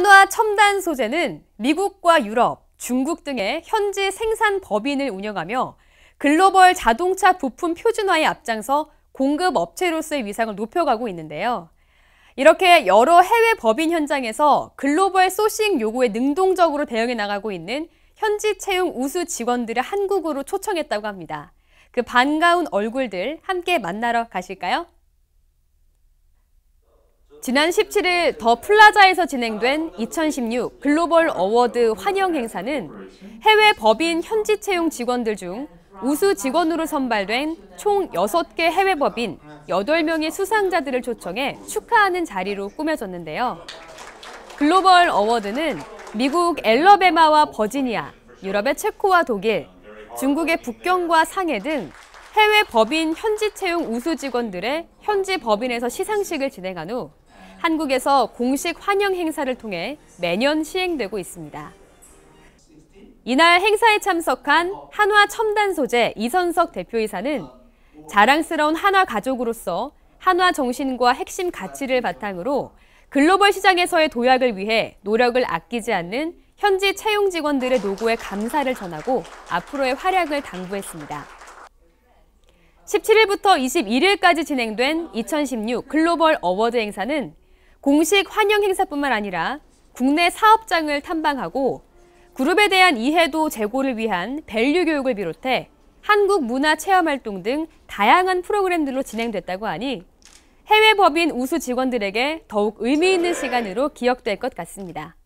한화 첨단 소재는 미국과 유럽, 중국 등의 현지 생산 법인을 운영하며 글로벌 자동차 부품 표준화에 앞장서 공급 업체로서의 위상을 높여가고 있는데요. 이렇게 여러 해외 법인 현장에서 글로벌 소싱 요구에 능동적으로 대응해 나가고 있는 현지 채용 우수 직원들을 한국으로 초청했다고 합니다. 그 반가운 얼굴들 함께 만나러 가실까요? 지난 17일 더 플라자에서 진행된 2016 글로벌 어워드 환영 행사는 해외 법인 현지 채용 직원들 중 우수 직원으로 선발된 총 6개 해외 법인 8명의 수상자들을 초청해 축하하는 자리로 꾸며졌는데요. 글로벌 어워드는 미국 엘러베마와 버지니아, 유럽의 체코와 독일, 중국의 북경과 상해 등 해외 법인 현지 채용 우수 직원들의 현지 법인에서 시상식을 진행한 후 한국에서 공식 환영 행사를 통해 매년 시행되고 있습니다. 이날 행사에 참석한 한화 첨단 소재 이선석 대표이사는 자랑스러운 한화 가족으로서 한화 정신과 핵심 가치를 바탕으로 글로벌 시장에서의 도약을 위해 노력을 아끼지 않는 현지 채용 직원들의 노고에 감사를 전하고 앞으로의 활약을 당부했습니다. 17일부터 21일까지 진행된 2016 글로벌 어워드 행사는 공식 환영 행사뿐만 아니라 국내 사업장을 탐방하고 그룹에 대한 이해도 제고를 위한 밸류 교육을 비롯해 한국 문화 체험 활동 등 다양한 프로그램들로 진행됐다고 하니 해외 법인 우수 직원들에게 더욱 의미 있는 시간으로 기억될 것 같습니다.